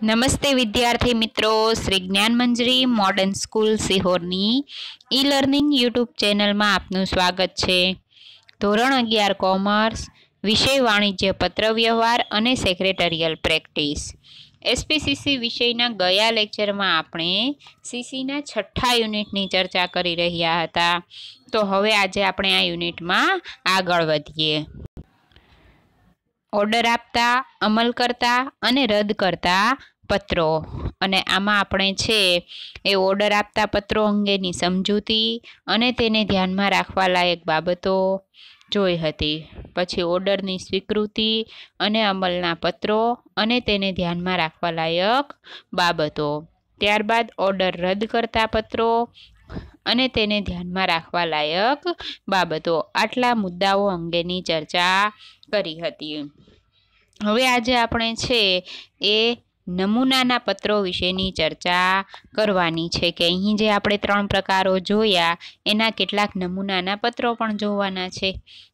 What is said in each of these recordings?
નમસ્તે વિદ્યાર્થી મિત્રો શ્રી જ્ઞાન મંજરી મોડર્ન સ્કૂલ સિહોરની ઈ લર્નિંગ યુટ્યુબ ચેનલમાં આપનું સ્વાગત છે ધોરણ અગિયાર કોમર્સ વિષય વાણિજ્ય પત્ર વ્યવહાર અને સેક્રેટરિયલ પ્રેક્ટિસ એસપીસીસી વિષયના ગયા લેક્ચરમાં આપણે સીસીના છઠ્ઠા યુનિટની ચર્ચા કરી રહ્યા હતા તો હવે આજે આપણે આ યુનિટમાં આગળ વધીએ ઓર્ડર આપતા અમલ કરતા અને રદ કરતા પત્રો અને આમાં આપણે છે એ ઓર્ડર આપતા પત્રો અંગેની સમજૂતી અને તેને ધ્યાનમાં રાખવા લાયક બાબતો જોઈ હતી પછી ઓર્ડરની સ્વીકૃતિ અને અમલના પત્રો અને તેને ધ્યાનમાં રાખવા લાયક બાબતો ત્યારબાદ ઓર્ડર રદ કરતા પત્રો અને તેને ધ્યાનમાં રાખવા લાયક બાબતો આટલા મુદ્દાઓ અંગેની ચર્ચા કરી હતી હવે આજે આપણે છે એ નમૂનાના પત્રો વિશેની ચર્ચા કરવાની છે કે અહીં જે આપણે ત્રણ પ્રકારો જોયા એના કેટલાક નમૂનાના પત્રો પણ જોવાના છે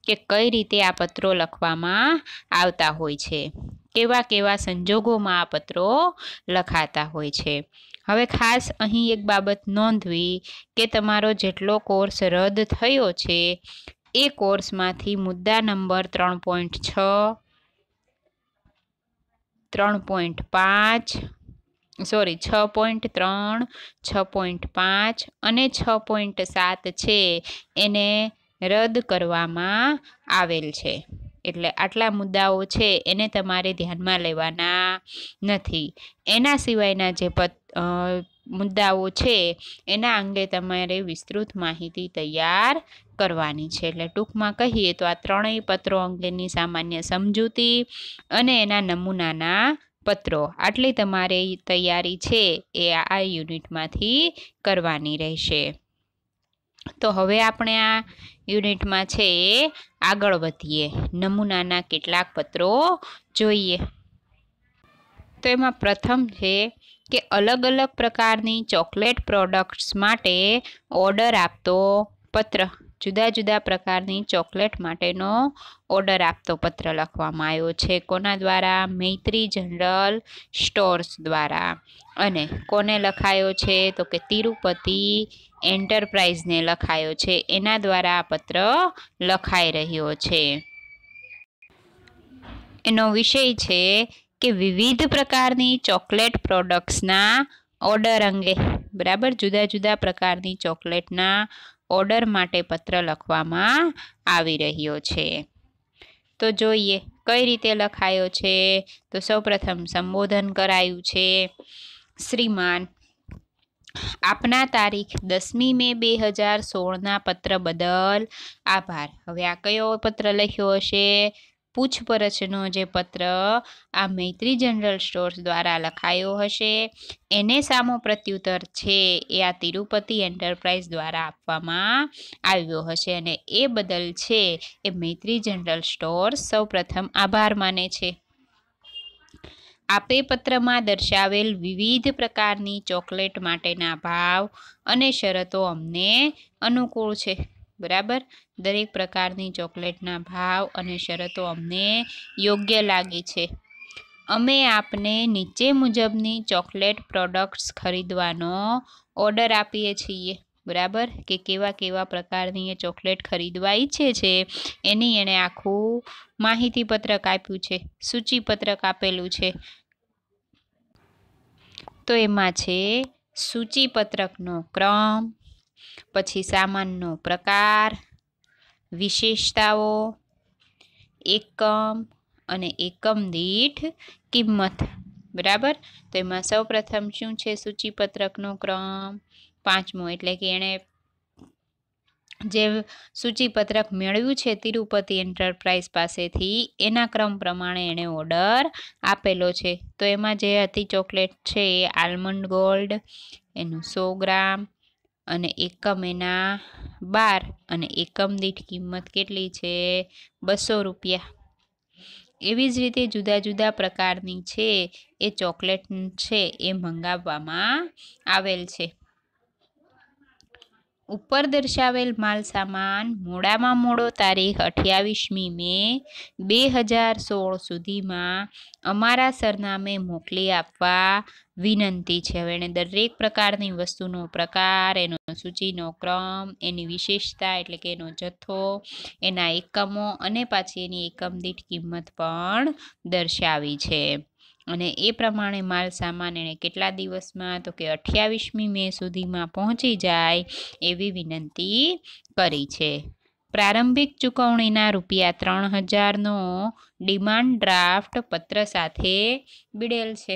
કે કઈ રીતે આ પત્રો લખવામાં આવતા હોય છે કેવા કેવા સંજોગોમાં આ પત્રો લખાતા હોય છે હવે ખાસ અહીં એક બાબત નોંધવી કે તમારો જેટલો કોર્સ રદ થયો છે એ કોર્સમાંથી મુદ્દા નંબર ત્રણ પોઈન્ટ છ ત્રણ પોઈન્ટ પાંચ સોરી છ પોઈન્ટ ત્રણ છ પોઈન્ટ પાંચ અને છ પોઈન્ટ સાત છે એને રદ કરવામાં આવેલ છે એટલે આટલા મુદ્દાઓ છે એને તમારે ધ્યાનમાં લેવાના નથી એના સિવાયના જે પદ મુદ્દાઓ છે એના અંગે તમારે વિસ્તૃત માહિતી તૈયાર કરવાની છે એટલે ટૂંકમાં કહીએ તો આ ત્રણેય પત્રો અંગેની સામાન્ય સમજૂતી અને એના નમૂનાના પત્રો આટલી તમારે તૈયારી છે એ આ યુનિટમાંથી કરવાની રહેશે તો હવે આપણે આ યુનિટમાં છે એ આગળ વધીએ નમૂનાના કેટલાક પત્રો જોઈએ તો એમાં પ્રથમ છે કે અલગ અલગ પ્રકારની ચોકલેટ પ્રોડક્ટ્સ માટે ઓર્ડર આપતો પત્ર જુદા જુદા પ્રકારની ચોકલેટ માટેનો ઓર્ડર આપતો પત્ર લખવામાં આવ્યો છે કોના દ્વારા મૈત્રી જનરલ સ્ટોર્સ દ્વારા અને કોને લખાયો છે તો કે તિરુપતિ એન્ટરપ્રાઇઝને લખાયો છે એના દ્વારા આ પત્ર લખાઈ રહ્યો છે એનો વિષય છે કે વિવિધ પ્રકારની ચોકલેટ પ્રોડક્ટ્સના ઓર્ડર અંગે બરાબર જુદા જુદા પ્રકારની ચોકલેટના ઓર્ડર માટે પત્ર લખવામાં આવી રહ્યો છે તો જોઈએ કઈ રીતે લખાયો છે તો સૌપ્રથમ સંબોધન કરાયું છે શ્રીમાન આપના તારીખ દસમી મે બે હજાર સોળના પત્ર બદલ આભાર હવે આ કયો પત્ર લખ્યો હશે પૂછપરછનો જે પત્ર આ મૈત્રી જનરલ સ્ટોર્સ દ્વારા લખાયો હશે એને સામો પ્રત્યુત્તર છે એ આ તિરુપતિ એન્ટરપ્રાઇઝ દ્વારા આપવામાં આવ્યો હશે અને એ બદલ છે એ મૈત્રી જનરલ સ્ટોર્સ સૌપ્રથમ આભાર માને છે આપે પત્રમાં દર્શાવેલ વિવિધ પ્રકારની ચોકલેટ માટેના ભાવ અને શરતો અમને અનુકૂળ છે બરાબર દરેક પ્રકારની ચોકલેટના ભાવ અને શરતો અમને યોગ્ય લાગી છે અમે આપને નીચે મુજબની ચોકલેટ પ્રોડક્ટ્સ ખરીદવાનો ઓર્ડર આપીએ છીએ બરાબર કે કેવા કેવા પ્રકારની એ ચોકલેટ ખરીદવા ઈચ્છે છે એની એણે આખું માહિતી પત્રક આપ્યું છે સૂચિપત્રક આપેલું છે તો એમાં છે સૂચિપત્રકનો ક્રમ પછી સામાનનો પ્રકાર વિશેષતાઓ એકમ અને એકમ દીઠ કિંમત બરાબર તો એમાં સૌપ્રથમ શું છે સૂચિપત્રકનો ક્રમ પાંચમો એટલે કે એણે જે સૂચિપત્રક મેળવ્યું છે તિરુપતિ એન્ટરપ્રાઇઝ પાસેથી એના ક્રમ પ્રમાણે એણે ઓર્ડર આપેલો છે તો એમાં જે હતી ચોકલેટ છે એ આલમંડ ગોલ્ડ એનું સો ગ્રામ અને એકમ એના બાર અને એકમ દીઠ કિંમત કેટલી છે બસો રૂપિયા એવી જ રીતે જુદા જુદા પ્રકારની છે એ ચોકલેટ છે એ મંગાવવામાં આવેલ છે ઉપર દર્શાવેલ માલ સામાન મોડામાં મોડો તારીખ અઠ્યાવીસમી મે બે હજાર સોળ સુધીમાં અમારા સરનામે મોકલી આપવા વિનંતી છે હવે એણે દરેક પ્રકારની વસ્તુનો પ્રકાર એનો સૂચિનો ક્રમ એની વિશેષતા એટલે કે એનો જથ્થો એના એકમો અને પાછી એની એકમ દીઠ કિંમત પણ દર્શાવી છે અને એ પ્રમાણે માલ સામાન એણે કેટલા દિવસમાં તો કે અઠ્યાવીસમી મે સુધીમાં પહોંચી જાય એવી વિનંતી કરી છે પ્રારંભિક ચૂકવણીના રૂપિયા ત્રણ હજારનો ડિમાન્ડ ડ્રાફ્ટ પત્ર સાથે બિડેલ છે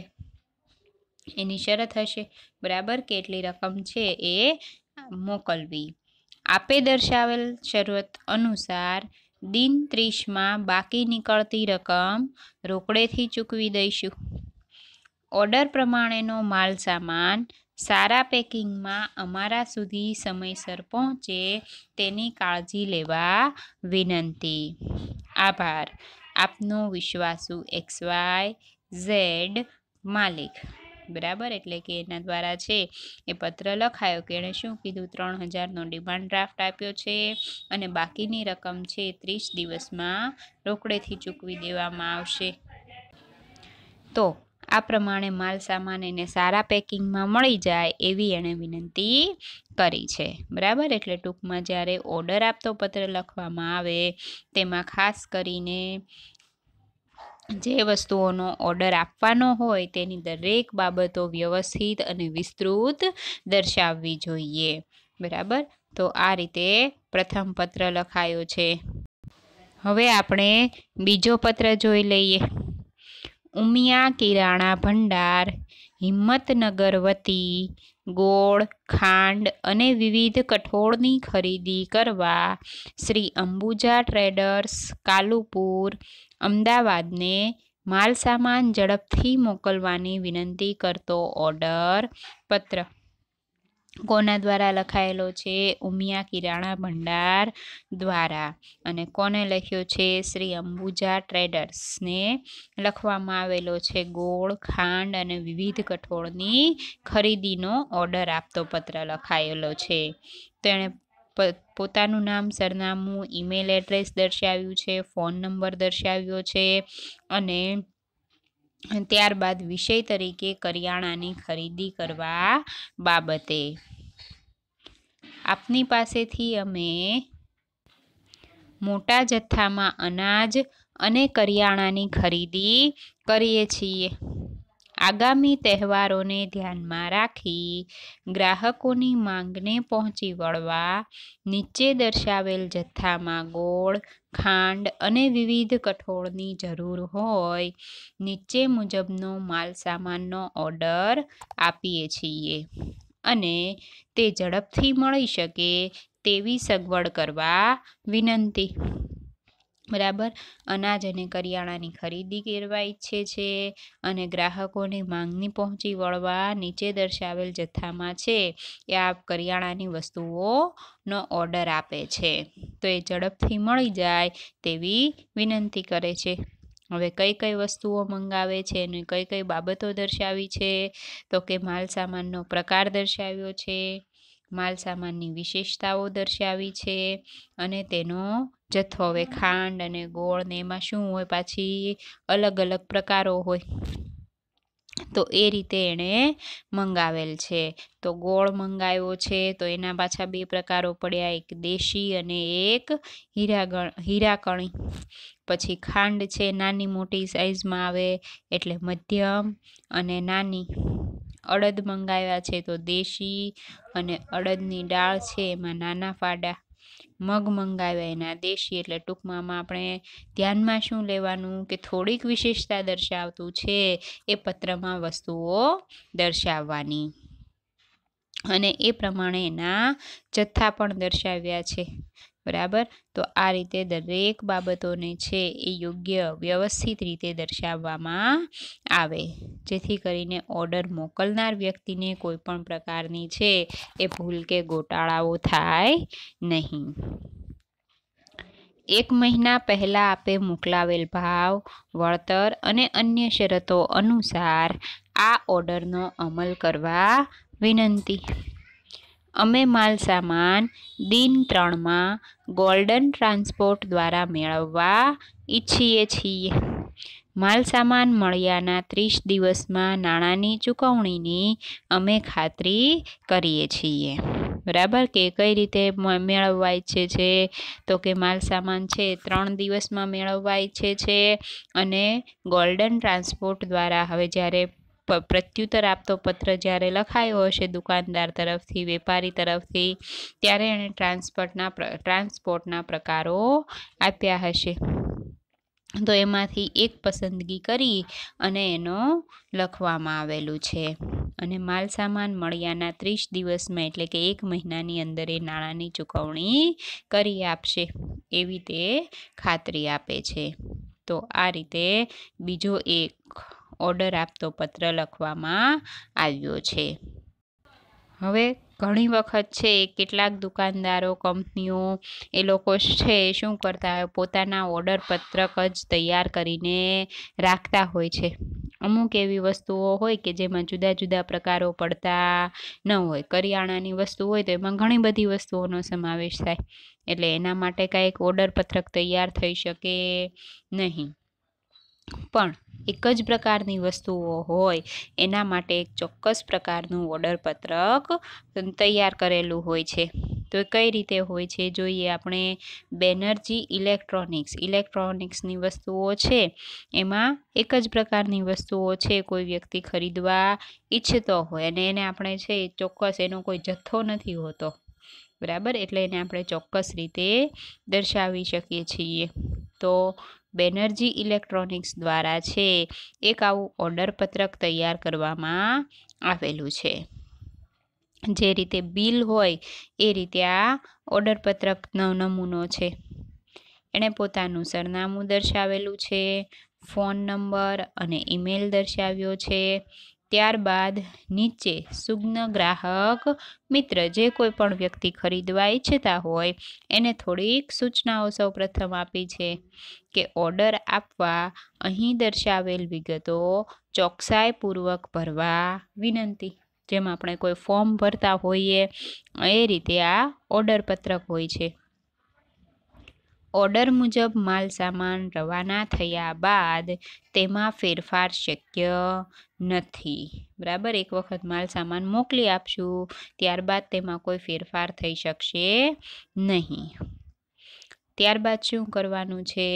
એની શરત હશે બરાબર કેટલી રકમ છે એ મોકલવી આપે દર્શાવેલ શરૂઆત અનુસાર દિન ત્રીસમાં બાકી નીકળતી રકમ રોકડેથી ચૂકવી દઈશું ઓર્ડર પ્રમાણેનો માલ સામાન સારા પેકિંગમાં અમારા સુધી સમયસર પહોંચે તેની કાળજી લેવા વિનંતી આભાર આપનો વિશ્વાસુ એક્સ વાય ઝેડ માલિક બરાબર એટલે કે એના દ્વારા છે એ પત્ર લખાયો કે એણે શું કીધું ત્રણ હજારનો ડિમાન્ડ ડ્રાફ્ટ આપ્યો છે અને બાકીની રકમ છે ત્રીસ દિવસમાં રોકડેથી ચૂકવી દેવામાં આવશે તો આ પ્રમાણે માલ સામાન એને સારા પેકિંગમાં મળી જાય એવી એણે વિનંતી કરી છે બરાબર એટલે ટૂંકમાં જ્યારે ઓર્ડર આપતો પત્ર લખવામાં આવે તેમાં ખાસ કરીને જે વસ્તુઓનો ઓર્ડર આપવાનો હોય તેની દરેક બાબતો વ્યવસ્થિત અને વિસ્તૃત દર્શાવવી જોઈએ બરાબર તો આ રીતે પ્રથમ પત્ર લખાયો છે હવે આપણે બીજો પત્ર જોઈ લઈએ ઉમિયા કિરાણા ભંડાર હિંમતનગર વતી ગોળ ખાંડ અને વિવિધ કઠોળની ખરીદી કરવા શ્રી અંબુજા ટ્રેડર્સ કાલુપુર અમદાવાદને માલસામાન ઝડપથી મોકલવાની વિનંતી કરતો ઓર્ડર પત્ર કોના દ્વારા લખાયેલો છે ઉમિયા કિરાણા ભંડાર દ્વારા અને કોને લખ્યો છે શ્રી અંબુજા ટ્રેડર્સને લખવામાં આવેલો છે ગોળ ખાંડ અને વિવિધ કઠોળની ખરીદીનો ઓર્ડર આપતો પત્ર લખાયેલો છે તેણે પોતાનું નામ સરનામું ઈમેલ એડ્રેસ દર્શાવ્યું છે ફોન નંબર દર્શાવ્યો છે અને ત્યારબાદ વિષય તરીકે કરિયાણાની ખરીદી કરવા બાબતે આપની પાસેથી અમે મોટા જથ્થામાં અનાજ અને કરિયાણાની ખરીદી કરીએ છીએ આગામી તહેવારોને ધ્યાનમાં રાખી ગ્રાહકોની માંગને પહોંચી વળવા નીચે દર્શાવેલ જથ્થામાં ગોળ ખાંડ અને વિવિધ કઠોળની જરૂર હોય નીચે મુજબનો માલસામાનનો ઓર્ડર આપીએ છીએ અને તે ઝડપથી મળી શકે તેવી સગવડ કરવા વિનંતી બરાબર અનાજ અને કરિયાણાની ખરીદી કરવા ઈચ્છે છે અને ગ્રાહકોની માંગણી પહોંચી વળવા નીચે દર્શાવેલ જથ્થામાં છે એ આ કરિયાણાની વસ્તુઓનો ઓર્ડર આપે છે તો એ ઝડપથી મળી જાય તેવી વિનંતી કરે છે હવે કઈ કઈ વસ્તુઓ મંગાવે છે અને કઈ કઈ બાબતો દર્શાવી છે તો કે માલ સામાનનો પ્રકાર દર્શાવ્યો છે માલ સામાનની વિશેષતાઓ દર્શાવી છે અને તેનો જથ્થો હવે ખાંડ અને ગોળ ને એમાં શું હોય પાછી અલગ અલગ પ્રકારો હોય તો એ રીતે એણે મંગાવેલ છે તો ગોળ મંગાવ્યો છે તો એના પાછા બે પ્રકારો પડ્યા એક દેશી અને એક હીરાગણ હીરાકણી પછી ખાંડ છે નાની મોટી સાઇઝમાં આવે એટલે મધ્યમ અને નાની અડદ મંગાવ્યા છે તો દેશી અને અડદની દાળ છે એમાં નાના ફાડા મગ મંગાવ્યા એના દેશી એટલે ટૂંકમાં આપણે ધ્યાનમાં શું લેવાનું કે થોડીક વિશેષતા દર્શાવતું છે એ પત્રમાં વસ્તુઓ દર્શાવવાની અને એ પ્રમાણે એના જથ્થા પણ દર્શાવ્યા છે બરાબર તો આ રીતે દરેક બાબતોને છે એ યોગ્ય વ્યવસ્થિત રીતે દર્શાવવામાં આવે જેથી કરીને ઓર્ડર મોકલનાર વ્યક્તિને કોઈ પણ પ્રકારની છે એ ભૂલ કે ગોટાળાઓ થાય નહીં એક મહિના પહેલાં આપે મોકલાવેલ ભાવ વળતર અને અન્ય શરતો અનુસાર આ ઓર્ડરનો અમલ કરવા વિનંતી અમે માલ સામાન દિન ત્રણમાં ગોલ્ડન ટ્રાન્સપોર્ટ દ્વારા મેળવવા ઈચ્છીએ છીએ માલ સામાન મળ્યાના ત્રીસ દિવસમાં નાણાંની ચૂકવણીની અમે ખાતરી કરીએ છીએ બરાબર કે કઈ રીતે મેળવવા ઈચ્છે છે તો કે માલ માલસામાન છે ત્રણ દિવસમાં મેળવવા ઈચ્છે છે અને ગોલ્ડન ટ્રાન્સપોર્ટ દ્વારા હવે જ્યારે પ્રત્યુત્તર આપતો પત્ર જ્યારે લખાયો હશે દુકાનદાર તરફથી વેપારી તરફથી ત્યારે એણે ટ્રાન્સપોર્ટના ટ્રાન્સપોર્ટના પ્રકારો આપ્યા હશે તો એમાંથી એક પસંદગી કરી અને એનો લખવામાં આવેલું છે અને માલ સામાન મળ્યાના ત્રીસ દિવસમાં એટલે કે એક મહિનાની અંદર એ નાણાંની ચૂકવણી કરી આપશે એવી તે ખાતરી આપે છે તો આ રીતે બીજો એક ઓર્ડર આપતો પત્ર લખવામાં આવ્યો છે હવે ઘણી વખત છે કેટલાક દુકાનદારો કંપનીઓ એ લોકો છે શું કરતા હોય પોતાના ઓર્ડર પત્રક જ તૈયાર કરીને રાખતા હોય છે અમુક એવી વસ્તુઓ હોય કે જેમાં જુદા જુદા પ્રકારો પડતા ન હોય કરિયાણાની વસ્તુ હોય તો એમાં ઘણી બધી વસ્તુઓનો સમાવેશ થાય એટલે એના માટે કાંઈક ઓર્ડર પત્રક તૈયાર થઈ શકે નહીં પણ એક જ પ્રકારની વસ્તુઓ હોય એના માટે એક ચોક્કસ પ્રકારનું ઓર્ડરપત્રક તૈયાર કરેલું હોય છે તો કઈ રીતે હોય છે જોઈએ આપણે બેનર્જી ઇલેક્ટ્રોનિક્સ ઇલેક્ટ્રોનિક્સની વસ્તુઓ છે એમાં એક જ પ્રકારની વસ્તુઓ છે કોઈ વ્યક્તિ ખરીદવા ઈચ્છતો હોય અને એને આપણે છે ચોક્કસ એનો કોઈ જથ્થો નથી હોતો બરાબર એટલે એને આપણે ચોક્કસ રીતે દર્શાવી શકીએ છીએ તો બેનર્જી ઇલેક્ટ્રોનિક્સ દ્વારા છે એક આવું ઓર્ડર તૈયાર કરવામાં આવેલું છે જે રીતે બિલ હોય એ રીતે આ ઓર્ડર પત્રકનો નમૂનો છે એણે પોતાનું સરનામું દર્શાવેલું છે ફોન નંબર અને ઈમેલ દર્શાવ્યો છે ત્યારબાદ નીચે સુગ્ન ગ્રાહક મિત્ર જે કોઈ પણ વ્યક્તિ ખરીદવા ઈચ્છતા હોય એને થોડીક સૂચનાઓ સૌપ્રથમ આપી છે કે ઓર્ડર આપવા અહીં દર્શાવેલ વિગતો ચોકસાઈપૂર્વક ભરવા વિનંતી જેમ આપણે કોઈ ફોર્મ ભરતા હોઈએ એ રીતે આ ઓર્ડર પત્રક હોય છે ઓર્ડર મુજબ માલસામાન રવાના થયા બાદ તેમાં ફેરફાર શક્ય નથી બરાબર એક વખત માલસામાન મોકલી આપશું ત્યારબાદ તેમાં કોઈ ફેરફાર થઈ શકશે નહીં ત્યારબાદ શું કરવાનું છે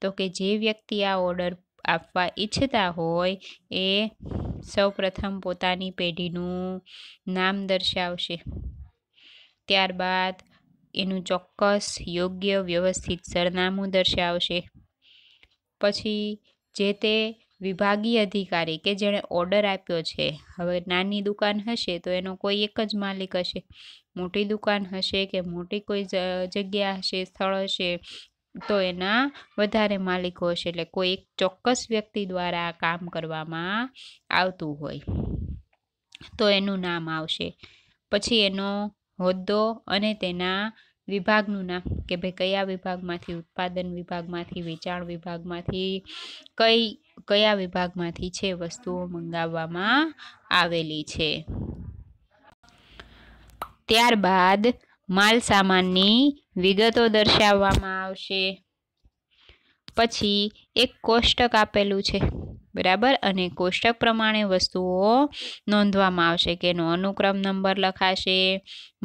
તો કે જે વ્યક્તિ આ ઓર્ડર આપવા ઈચ્છતા હોય એ સૌપ્રથમ પોતાની પેઢીનું નામ દર્શાવશે ત્યારબાદ એનું ચોક્કસ યોગ્ય વ્યવસ્થિત સરનામું દર્શાવશે પછી જે તે વિભાગીય અધિકારી કે જેણે ઓર્ડર આપ્યો છે હવે નાની દુકાન હશે તો એનો કોઈ એક જ માલિક હશે મોટી દુકાન હશે કે મોટી કોઈ જગ્યા હશે સ્થળ હશે તો એના વધારે માલિકો હશે એટલે કોઈ એક ચોક્કસ વ્યક્તિ દ્વારા કામ કરવામાં આવતું હોય તો એનું નામ આવશે પછી એનો હોદ્દો અને તેના વિભાગનું નામ કે ભાઈ કયા વિભાગમાંથી ઉત્પાદન વિભાગમાંથી વેચાણ વિભાગમાંથી કઈ કયા વિભાગમાંથી છે વસ્તુઓ મંગાવવામાં આવેલી છે ત્યારબાદ માલ સામાનની વિગતો દર્શાવવામાં આવશે પછી એક કોષ્ટક આપેલું છે બરાબર અને કોષ્ટક પ્રમાણે વસ્તુઓ નોંધવામાં આવશે કે એનો અનુક્રમ નંબર લખાશે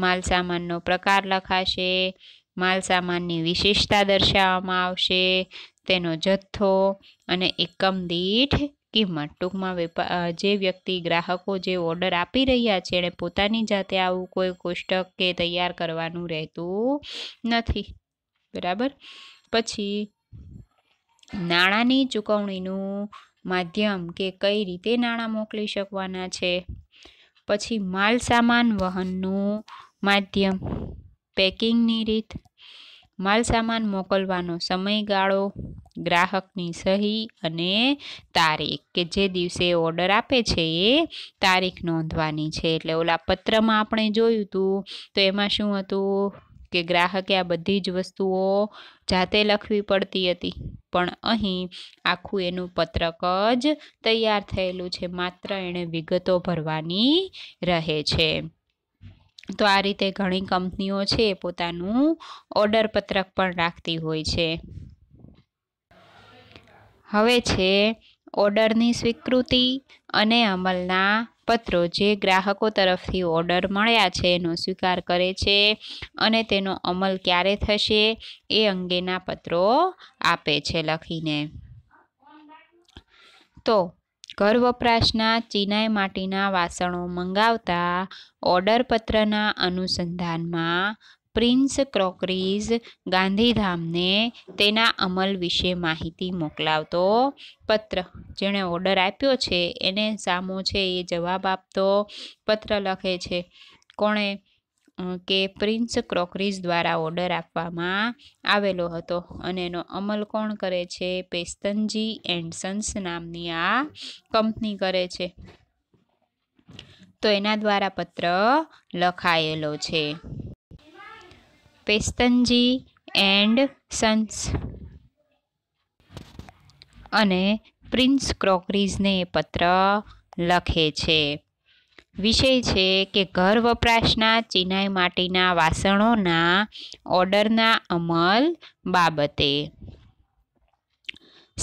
માલ સામાનનો પ્રકાર લખાશે માલ સામાનની વિશેષતા દર્શાવવામાં આવશે તેનો જથ્થો અને એકમ દીઠ કિંમત ટૂંકમાં વેપાર જે વ્યક્તિ ગ્રાહકો જે ઓર્ડર આપી રહ્યા છે એણે પોતાની જાતે આવું કોઈ કોષ્ટક કે તૈયાર કરવાનું રહેતું નથી બરાબર પછી નાણાંની ચૂકવણીનું માધ્યમ કે કઈ રીતે નાણાં મોકલી શકવાના છે પછી માલ સામાન વહનનું માધ્યમ પેકિંગની રીત માલ સામાન મોકલવાનો સમયગાળો ગ્રાહકની સહી અને તારીખ કે જે દિવસે ઓર્ડર આપે છે એ તારીખ નોંધવાની છે એટલે ઓલા પત્રમાં આપણે જોયું હતું તો એમાં શું હતું કે ગ્રાહકે આ બધી જ વસ્તુઓ જાતે લખવી પડતી હતી પણ અહીં આખું એનું પત્રક જ તૈયાર થયેલું છે માત્ર એણે વિગતો ભરવાની રહે છે તો આ રીતે ઘણી કંપનીઓ છે પોતાનું ઓર્ડર પત્રક પણ રાખતી હોય છે હવે છે ઓર્ડરની સ્વીકૃતિ અને અમલના પત્રો જે ગ્રાહકો તરફથી ઓર્ડર મળ્યા છે એનો સ્વીકાર કરે છે અને તેનો અમલ ક્યારે થશે એ અંગેના પત્રો આપે છે લખીને તો ઘર વપરાશના ચિનાઈ માટીના વાસણો મંગાવતા ઓર્ડર પત્રના અનુસંધાનમાં પ્રિન્સ ક્રોકરીઝ ગાંધીધામને તેના અમલ વિશે માહિતી મોકલાવતો પત્ર જેણે ઓર્ડર આપ્યો છે એને સામો છે એ જવાબ આપતો પત્ર લખે છે કોણે કે પ્રિન્સ ક્રોકરીઝ દ્વારા ઓર્ડર આપવામાં આવેલો હતો અને એનો અમલ કોણ કરે છે પેસ્તનજી એન્ડ સન્સ નામની આ કંપની કરે છે તો એના દ્વારા પત્ર લખાયેલો છે પેસ્તનજી એન્ડ સન્સ અને પ્રિન્સ ક્રોકરીઝને પત્ર લખે છે વિષય છે કે ઘર વપરાશના ચિનાઈ માટીના વાસણોના ઓર્ડરના અમલ બાબતે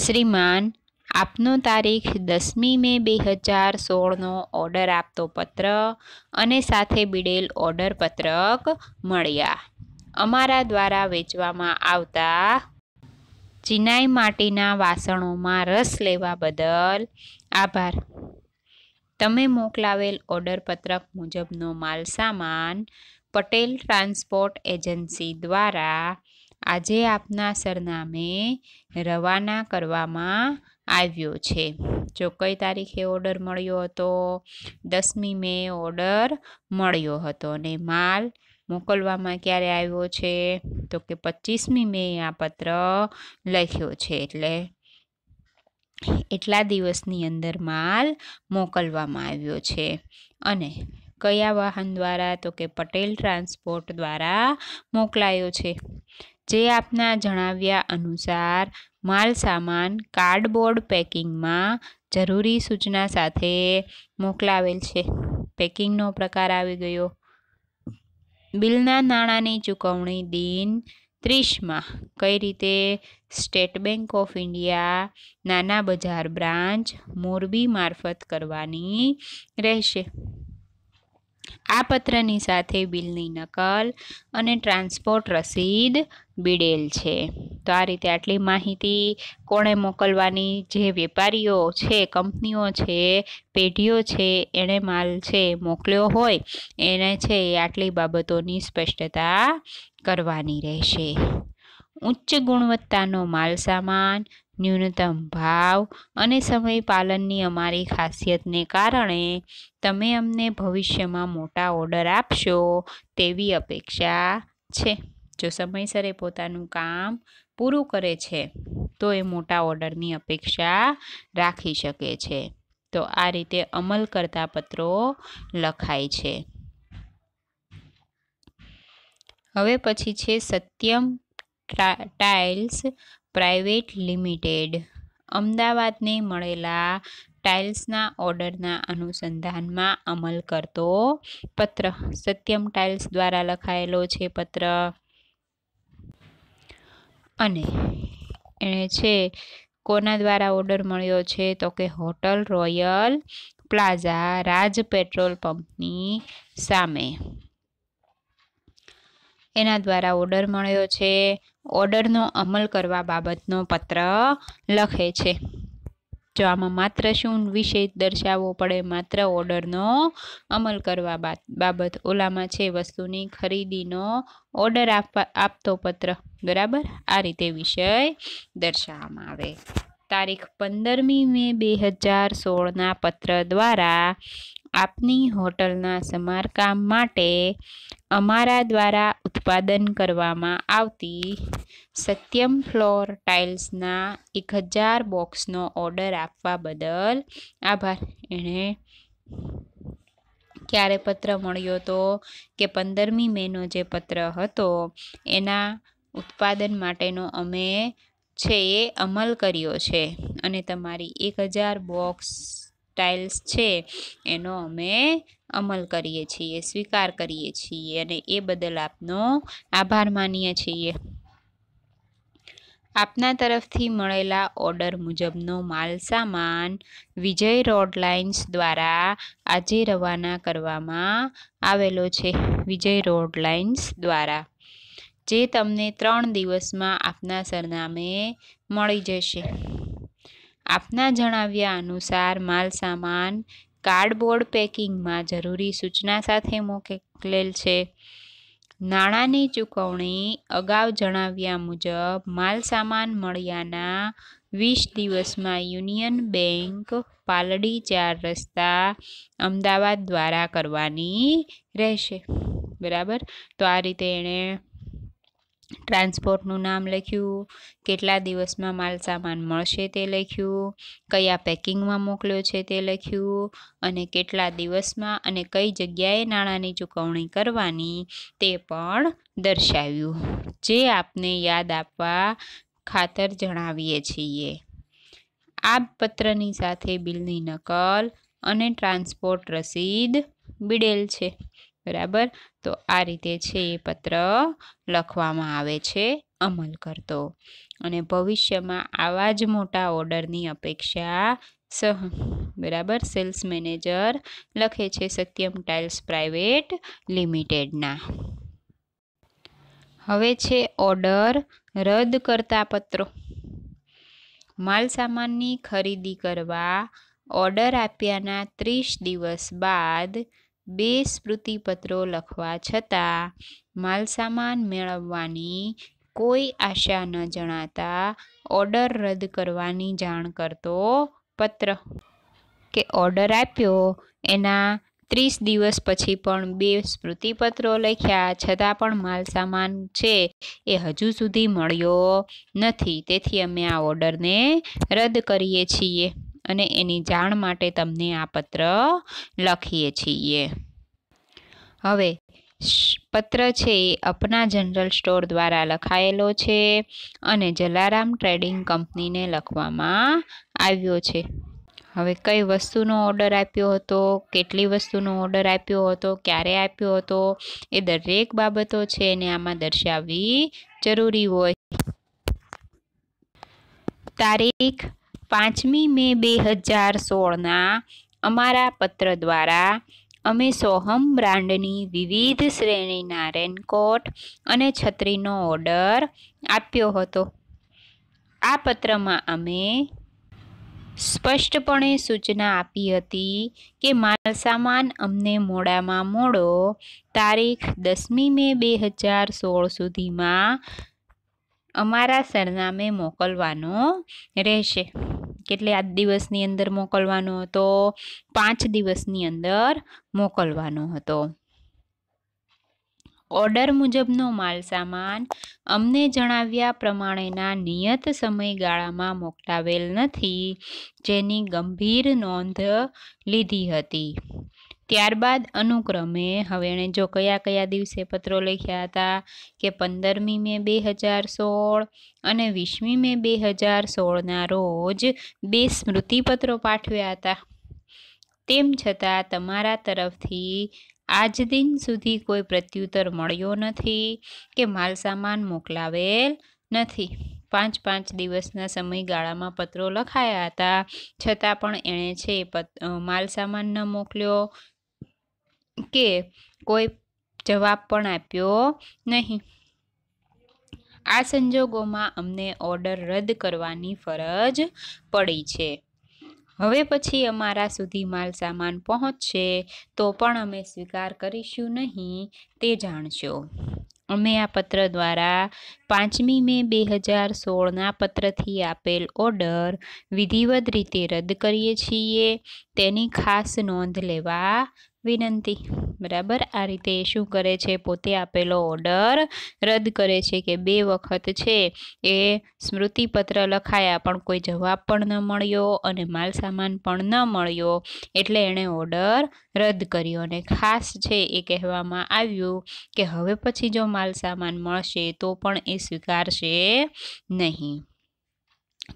શ્રીમાન આપનો તારીખ દસમી મે બે હજાર સોળનો ઓર્ડર આપતો પત્ર અને સાથે બિડેલ ઓર્ડર પત્રક મળ્યા અમારા દ્વારા વેચવામાં આવતા ચિનાઈ માટીના વાસણોમાં રસ લેવા બદલ આભાર તમે મોકલાવેલ ઓર્ડર પત્રક મુજબનો માલ સામાન પટેલ ટ્રાન્સપોર્ટ એજન્સી દ્વારા આજે આપના સરનામે રવાના કરવામાં આવ્યો છે જો કઈ તારીખે ઓર્ડર મળ્યો હતો દસમી મે ઓર્ડર મળ્યો હતો અને માલ મોકલવામાં ક્યારે આવ્યો છે તો કે પચીસમી મે આ પત્ર લખ્યો છે એટલે એટલા દિવસની અંદર માલ મોકલવામાં આવ્યો છે અને કયા વાહન દ્વારા તો કે પટેલ ટ્રાન્સપોર્ટ દ્વારા મોકલાયો છે જે આપના જણાવ્યા અનુસાર માલ સામાન કાર્ડબોર્ડ પેકિંગમાં જરૂરી સૂચના સાથે મોકલાવેલ છે પેકિંગનો પ્રકાર આવી ગયો બિલના નાણાંની ચૂકવણી દિન ત્રીસમાં કઈ રીતે સ્ટેટ બેંક ઓફ ઇન્ડિયા નાના બજાર બ્રાન્ચ મોરબી મારફત કરવાની રહેશે આ પત્રની સાથે બિલની નકલ અને ટ્રાન્સપોર્ટ રસીદ બિડેલ છે તો આ રીતે આટલી માહિતી કોણે મોકલવાની જે વેપારીઓ છે કંપનીઓ છે પેઢીઓ છે એણે માલ છે મોકલ્યો હોય એને છે એ આટલી બાબતોની સ્પષ્ટતા કરવાની રહેશે ઉચ્ચ ગુણવત્તાનો માલ સામાન ન્યૂનતમ ભાવ અને સમયપાલનની અમારી ખાસિયતને કારણે તમે અમને ભવિષ્યમાં મોટા ઓર્ડર આપશો તેવી અપેક્ષા છે જો સમયસરે પોતાનું કામ પૂરું કરે છે તો એ મોટા ઓર્ડરની અપેક્ષા રાખી શકે છે તો આ રીતે અમલ કરતા પત્રો લખાય છે હવે પછી છે સત્યમ ટાઇલ્સ પ્રાઇવેટ લિમિટેડ અમદાવાદને મળેલા ટાઇલ્સના ઓર્ડરના અનુસંધાનમાં અમલ કરતો પત્ર સત્યમ ટાઇલ્સ દ્વારા લખાયેલો છે પત્ર અને એણે છે કોના દ્વારા ઓર્ડર મળ્યો છે તો કે hotel royal plaza Raj petrol પંપની સામે એના દ્વારા ઓર્ડર મળ્યો છે ઓર્ડરનો અમલ કરવા બાબતનો પત્ર લખે છે જો આમાં માત્ર શું વિષય દર્શાવવો પડે માત્ર ઓર્ડરનો અમલ કરવા બાબત ઓલામાં છે વસ્તુની ખરીદીનો ઓર્ડર આપવા આપતો પત્ર બરાબર આ રીતે વિષય દર્શાવવામાં આવે તારીખ પંદરમી મે બે હજાર સોળના પત્ર દ્વારા આપની હોટલના સમારકામ માટે અમારા દ્વારા ઉત્પાદન કરવામાં આવતી સત્યમ ફ્લોર ટાઇલ્સના એક હજાર બોક્સનો ઓર્ડર આપવા બદલ આભાર એણે ક્યારે પત્ર મળ્યો હતો કે પંદરમી મેનો જે પત્ર હતો એના ઉત્પાદન માટેનો અમે છે એ અમલ કર્યો છે અને તમારી એક હજાર બોક્સ ટાઇલ્સ છે એનો અમે અમલ કરીએ છીએ સ્વીકાર કરીએ છીએ અને એ બદલ આપનો આભાર માનીએ છીએ આપના તરફથી મળેલા ઓર્ડર મુજબનો માલ સામાન વિજય રોડ લાઇન્સ દ્વારા આજે રવાના કરવામાં આવેલો છે વિજય રોડ લાઇન્સ દ્વારા જે તમને ત્રણ દિવસમાં આપના સરનામે મળી જશે આપના જણાવ્યા અનુસાર માલ સામાન કાર્ડબોર્ડ પેકિંગમાં જરૂરી સૂચના સાથે મોકલેલ છે નાણાંની ચૂકવણી અગાઉ જણાવ્યા મુજબ માલસામાન મળ્યાના વીસ દિવસમાં યુનિયન બેંક પાલડી ચાર રસ્તા અમદાવાદ દ્વારા કરવાની રહેશે બરાબર તો આ રીતે એણે ટ્રાન્સપોર્ટનું નામ લખ્યું કેટલા દિવસમાં માલ સામાન મળશે તે લખ્યું કયા પેકિંગમાં મોકલ્યો છે તે લખ્યું અને કેટલા દિવસમાં અને કઈ જગ્યાએ નાણાંની ચૂકવણી કરવાની તે પણ દર્શાવ્યું જે આપને યાદ આપવા ખાતર જણાવીએ છીએ આ પત્રની સાથે બિલની નકલ અને ટ્રાન્સપોર્ટ રસીદ બિડેલ છે બરાબર તો આ રીતે છે એ પત્ર લખવામાં આવે છે અમલ કરતો અને ભવિષ્યમાં આવા જ મોટા ઓર્ડરની અપેક્ષા સહ બરાબર સેલ્સ મેનેજર લખે છે સત્યમ ટાઇલ્સ પ્રાઇવેટ લિમિટેડના હવે છે ઓર્ડર રદ કરતા પત્રો માલસામાનની ખરીદી કરવા ઓર્ડર આપ્યાના ત્રીસ દિવસ બાદ બે સ્મૃતિપત્રો લખવા છતાં માલસામાન મેળવવાની કોઈ આશા ન જણાતા ઓર્ડર રદ કરવાની જાણ કરતો પત્ર કે ઓર્ડર આપ્યો એના ત્રીસ દિવસ પછી પણ બે સ્મૃતિપત્રો લખ્યા છતાં પણ માલસામાન છે એ હજુ સુધી મળ્યો નથી તેથી અમે આ ઓર્ડરને રદ કરીએ છીએ અને એની જાણ માટે તમને આ પત્ર લખીએ છીએ હવે પત્ર છે એ અપના જનરલ સ્ટોર દ્વારા લખાયેલો છે અને જલારામ ટ્રેડિંગ કંપનીને લખવામાં આવ્યો છે હવે કઈ વસ્તુનો ઓર્ડર આપ્યો હતો કેટલી વસ્તુનો ઓર્ડર આપ્યો હતો ક્યારે આપ્યો હતો એ દરેક બાબતો છે એને આમાં દર્શાવવી જરૂરી હોય તારીખ પાંચમી મે બે હજાર સોળના અમારા પત્ર દ્વારા અમે સોહમ બ્રાન્ડની વિવિધ શ્રેણીના રેનકોટ અને છત્રીનો ઓર્ડર આપ્યો હતો આ પત્રમાં અમે સ્પષ્ટપણે સૂચના આપી હતી કે માલ સામાન અમને મોડામાં મોડો તારીખ દસમી મે બે હજાર સોળ સુધીમાં અમારા સરનામે મોકલવાનો રહેશે કેટલે આ દિવસની અંદર મોકલવાનો હતો પાંચ દિવસની અંદર મોકલવાનો હતો ઓર્ડર મુજબનો માલ સામાન અમને જણાવ્યા પ્રમાણેના નિયત સમયગાળામાં મોકલાવેલ નથી જેની ગંભીર નોંધ લીધી હતી ત્યારબાદ અનુક્રમે હવે એણે જો કયા કયા દિવસે પત્રો લખ્યા હતા કે પંદરમી મે બે હજાર સોળ અને વીસમી મે બે હજાર સોળના રોજ બે સ્મૃતિપત્રો પાઠવ્યા હતા તેમ છતાં તમારા તરફથી આજ દિન સુધી કોઈ પ્રત્યુત્તર મળ્યો નથી કે માલસામાન મોકલાવેલ નથી પાંચ પાંચ દિવસના સમયગાળામાં પત્રો લખાયા હતા છતાં પણ એણે છે માલસામાન ન મોકલ્યો કે કોઈ જવાબ પણ આપ્યો નહીં આ સંજોગોમાં અમને ઓર્ડર રદ કરવાની ફરજ પડી છે હવે પછી અમારા સુધી માલ સામાન પહોંચશે તો પણ અમે સ્વીકાર કરીશું નહીં તે જાણશો અમે આ પત્ર દ્વારા પાંચમી મે બે હજાર સોળના પત્રથી આપેલ ઓર્ડર વિધિવત રીતે રદ કરીએ છીએ તેની ખાસ નોંધ લેવા વિનંતી બરાબર આ રીતે એ શું કરે છે પોતે આપેલો ઓર્ડર રદ કરે છે કે બે વખત છે એ સ્મૃતિપત્ર લખાયા પણ કોઈ જવાબ પણ ન મળ્યો અને માલ સામાન પણ ન મળ્યો એટલે એણે ઓર્ડર રદ કર્યો અને ખાસ છે એ કહેવામાં આવ્યું કે હવે પછી જો માલ સામાન મળશે તો પણ એ સ્વીકારશે નહીં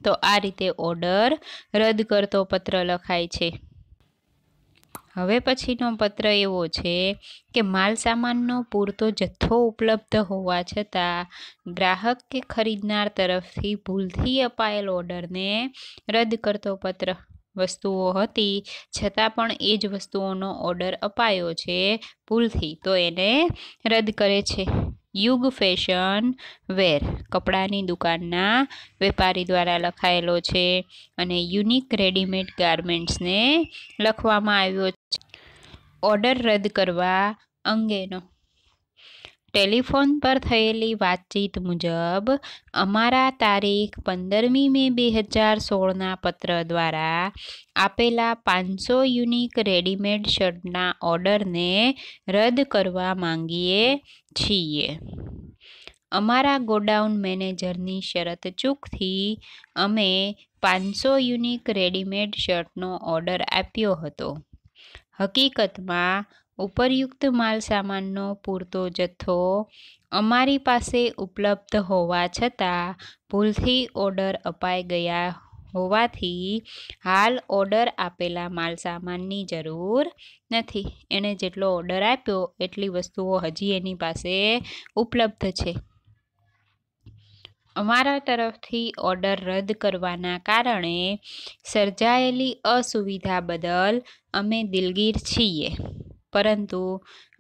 તો આ રીતે ઓર્ડર રદ કરતો પત્ર લખાય છે હવે પછીનો પત્ર એવો છે કે માલ સામાનનો પૂરતો જથ્થો ઉપલબ્ધ હોવા છતાં ગ્રાહક કે ખરીદનાર તરફથી ભૂલથી અપાયેલ ઓર્ડરને રદ કરતો પત્ર વસ્તુઓ હતી છતાં પણ એ જ વસ્તુઓનો ઓર્ડર અપાયો છે ભૂલથી તો એને રદ કરે છે યુગ ફેશન વેર કપડાની દુકાનના વેપારી દ્વારા લખાયેલો છે અને યુનિક રેડીમેડ ગાર્મેન્ટ્સને લખવામાં આવ્યો છે ઓર્ડર રદ કરવા અંગેનો ટેલિફોન પર થયેલી વાતચીત મુજબ અમારા તારીખ પંદરમી મે બે હજાર સોળના પત્ર દ્વારા આપેલા પાંચસો યુનિક રેડીમેડ શર્ટના ઓર્ડરને રદ કરવા માંગીએ છીએ અમારા ગોડાઉન મેનેજરની શરત ચૂકથી અમે પાંચસો યુનિક રેડીમેડ શર્ટનો ઓર્ડર આપ્યો હતો હકીકતમાં ઉપરયુક્ત માલ સામાનનો પૂરતો જથ્થો અમારી પાસે ઉપલબ્ધ હોવા છતાં ભૂલથી ઓર્ડર અપાઈ ગયા હોવાથી હાલ ઓર્ડર આપેલા માલ સામાનની જરૂર નથી એણે જેટલો ઓર્ડર આપ્યો એટલી વસ્તુઓ હજી એની પાસે ઉપલબ્ધ છે અમારા તરફથી ઓર્ડર રદ કરવાના કારણે સર્જાયેલી અસુવિધા બદલ અમે દિલગીર છીએ પરંતુ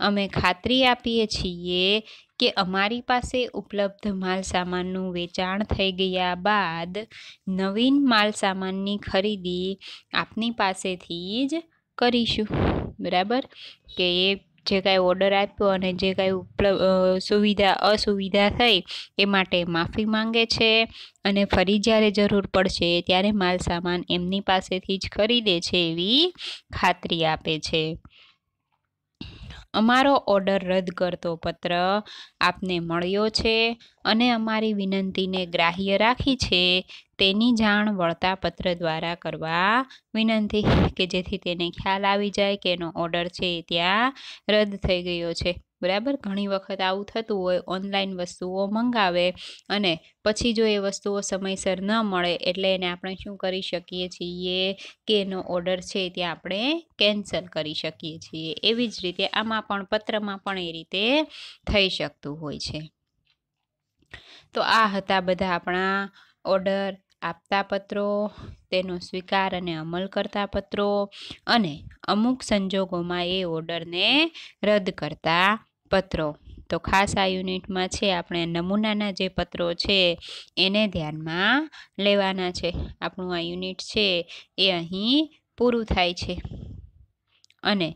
અમે ખાતરી આપીએ છીએ કે અમારી પાસે ઉપલબ્ધ માલસામાનનું વેચાણ થઈ ગયા બાદ નવીન માલસામાનની ખરીદી આપની પાસેથી જ કરીશું બરાબર કે એ જે કાંઈ ઓર્ડર આપ્યો અને જે કાંઈ ઉપલબ્ધ સુવિધા અસુવિધા થઈ એ માટે માફી માંગે છે અને ફરી જ્યારે જરૂર પડશે ત્યારે માલસામાન એમની પાસેથી જ ખરીદે છે એવી ખાતરી આપે છે અમારો ઓર્ડર રદ કરતો પત્ર આપને મળ્યો છે અને અમારી વિનંતીને ગ્રાહ્ય રાખી છે તેની જાણ વળતા પત્ર દ્વારા કરવા વિનંતી કે જેથી તેને ખ્યાલ આવી જાય કે એનો ઓર્ડર છે ત્યાં રદ થઈ ગયો છે બરાબર ઘણી વખત આવું થતું હોય ઓનલાઈન વસ્તુઓ મંગાવે અને પછી જો એ વસ્તુઓ સમયસર ન મળે એટલે એને આપણે શું કરી શકીએ છીએ કે એનો ઓર્ડર છે તે આપણે કેન્સલ કરી શકીએ છીએ એવી જ રીતે આમાં પણ પત્રમાં પણ એ રીતે થઈ શકતું હોય છે તો આ હતા બધા આપણા ઓર્ડર આપતા પત્રો તેનો સ્વીકાર અને અમલ કરતા પત્રો અને અમુક સંજોગોમાં એ ઓર્ડરને રદ કરતા પત્રો તો ખાસ આ યુનિટમાં છે આપણે નમૂનાના જે પત્રો છે એને ધ્યાનમાં લેવાના છે આપણું આ યુનિટ છે એ અહીં પૂરું થાય છે અને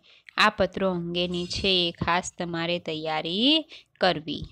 આ પત્રો અંગેની છે એ ખાસ તમારે તૈયારી કરવી